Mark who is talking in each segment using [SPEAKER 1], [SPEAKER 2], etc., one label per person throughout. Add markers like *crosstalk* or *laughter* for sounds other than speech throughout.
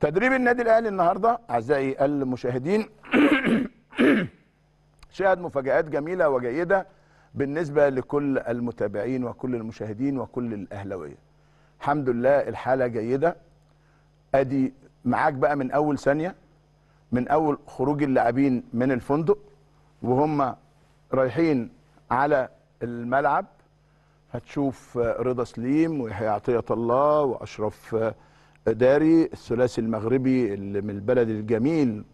[SPEAKER 1] تدريب النادي الاهلي النهارده اعزائي المشاهدين *coughs* شهد مفاجات جميله وجيده بالنسبه لكل المتابعين وكل المشاهدين وكل الاهلاويه الحمد لله الحاله جيده ادي معاك بقى من اول ثانيه من اول خروج اللاعبين من الفندق وهم رايحين على الملعب هتشوف آه، رضا سليم ويحيى عطيه الله واشرف آه، إداري الثلاثي المغربي اللي من البلد الجميل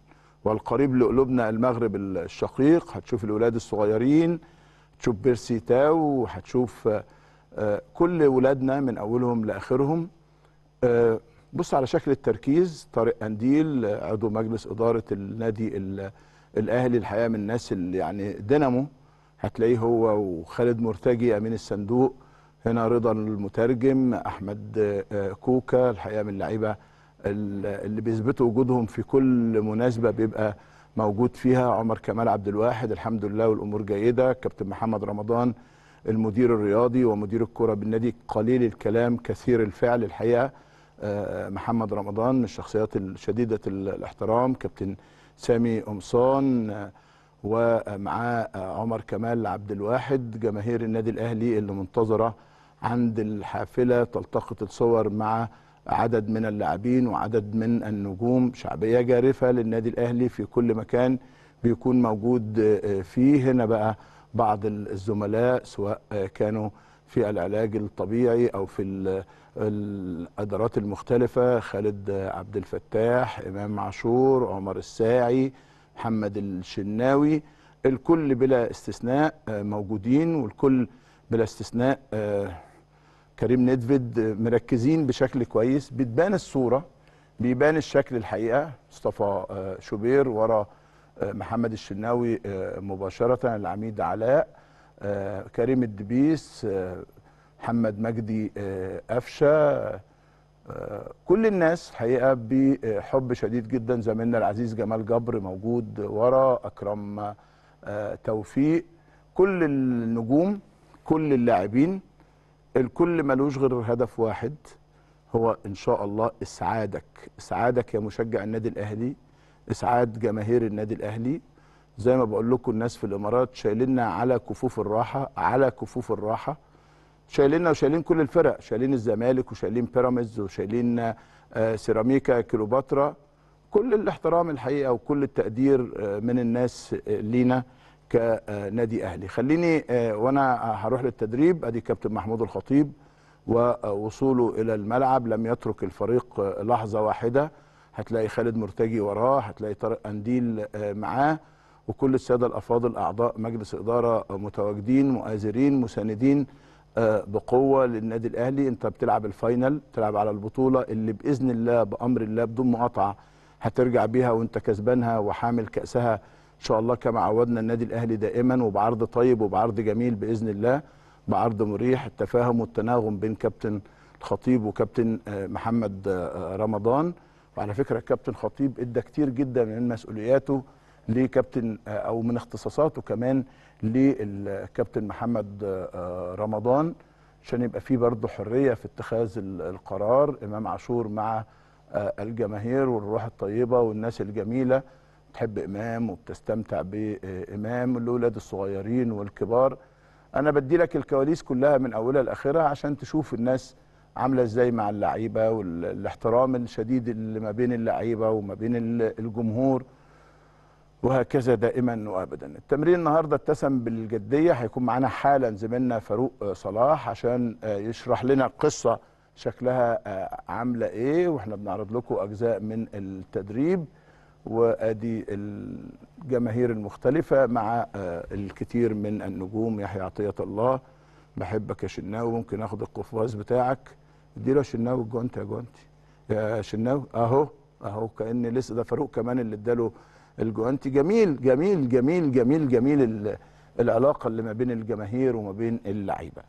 [SPEAKER 1] والقريب لقلوبنا المغرب الشقيق هتشوف الولاد الصغيرين تشوف بيرسي تاو وهتشوف آه، كل ولادنا من أولهم لآخرهم آه، بص على شكل التركيز طارق قنديل عضو مجلس إدارة النادي الأهلي الحقيقة من الناس اللي يعني دينامو هتلاقيه هو وخالد مرتجي أمين الصندوق هنا رضا المترجم احمد آه، كوكا الحقيقه من اللعيبه اللي بيثبتوا وجودهم في كل مناسبه بيبقى موجود فيها عمر كمال عبد الواحد الحمد لله والامور جيده كابتن محمد رمضان المدير الرياضي ومدير الكره بالنادي قليل الكلام كثير الفعل الحقيقه آه، محمد رمضان من الشخصيات الشديده الاحترام كابتن سامي قمصان آه، ومعاه عمر كمال عبد الواحد جماهير النادي الاهلي اللي منتظره عند الحافلة تلتقط الصور مع عدد من اللاعبين وعدد من النجوم شعبية جارفة للنادي الأهلي في كل مكان بيكون موجود آه، فيه هنا بقى بعض الزملاء سواء آه، كانوا في العلاج الطبيعي أو في آه، الأدارات المختلفة خالد عبد الفتاح إمام عاشور عمر الساعي محمد الشناوي الكل بلا استثناء موجودين والكل بلا استثناء كريم ندفد مركزين بشكل كويس بتبان الصوره بيبان الشكل الحقيقه مصطفى آه، شوبير ورا آه، محمد الشناوي آه، مباشره العميد علاء كريم الدبيس محمد مجدي قفشه كل الناس حقيقه بحب شديد جدا زميلنا العزيز جمال جبر موجود ورا اكرم توفيق كل النجوم كل اللاعبين الكل ملوش غير هدف واحد هو ان شاء الله اسعادك اسعادك يا مشجع النادي الاهلي اسعاد جماهير النادي الاهلي زي ما بقول لكم الناس في الامارات شايلنا على كفوف الراحه على كفوف الراحه شايلنا وشايلين كل الفرق شايلين الزمالك وشايلين بيراميدز وشايلين آه، سيراميكا كليوباترا كل الاحترام الحقيقه وكل التقدير آه، من الناس آه، لينا كنادي اهلي خليني آه، وانا هروح للتدريب ادي كابتن محمود الخطيب ووصوله آه، الى الملعب لم يترك الفريق آه، لحظه واحده هتلاقي خالد مرتجي وراه هتلاقي طارق قنديل معاه وكل الساده الافاضل اعضاء مجلس اداره متواجدين مؤازرين مساندين بقوه للنادي الاهلي انت بتلعب الفاينل بتلعب على البطوله اللي باذن الله بامر الله بدون مقاطعه هترجع بيها وانت كسبانها وحامل كاسها ان شاء الله كما عودنا النادي الاهلي دائما وبعرض طيب وبعرض جميل باذن الله بعرض مريح التفاهم والتناغم بين كابتن الخطيب وكابتن آه، محمد آه، رمضان وعلى فكره الكابتن خطيب ادى كتير جدا من مسؤولياته لكابتن آه، او من اختصاصاته كمان للكابتن محمد رمضان عشان يبقى فيه برضه حريه في اتخاذ القرار امام عاشور مع الجماهير والروح الطيبه والناس الجميله بتحب امام وبتستمتع بامام الاولاد الصغيرين والكبار انا بدي لك الكواليس كلها من اولها لاخرها عشان تشوف الناس عامله ازاي مع اللعيبه والاحترام الشديد اللي ما بين اللعيبه وما بين الجمهور وهكذا دائما وابدا التمرين النهارده اتسم بالجديه هيكون معانا حالا زميلنا فاروق صلاح عشان يشرح لنا القصه شكلها آه، عامله ايه واحنا بنعرض لكم اجزاء من التدريب وادي الجماهير المختلفه مع آه، الكثير من النجوم يحيى عطيه الله بحبك يا شناوي ممكن اخد القفاز بتاعك اديله يا شناوي الجونت يا جونتي يا شناوي اهو اهو كان لسه ده فاروق كمان اللي اداله الجوانتي جميل جميل جميل جميل جميل العلاقه اللي ما بين الجماهير وما بين اللعيبه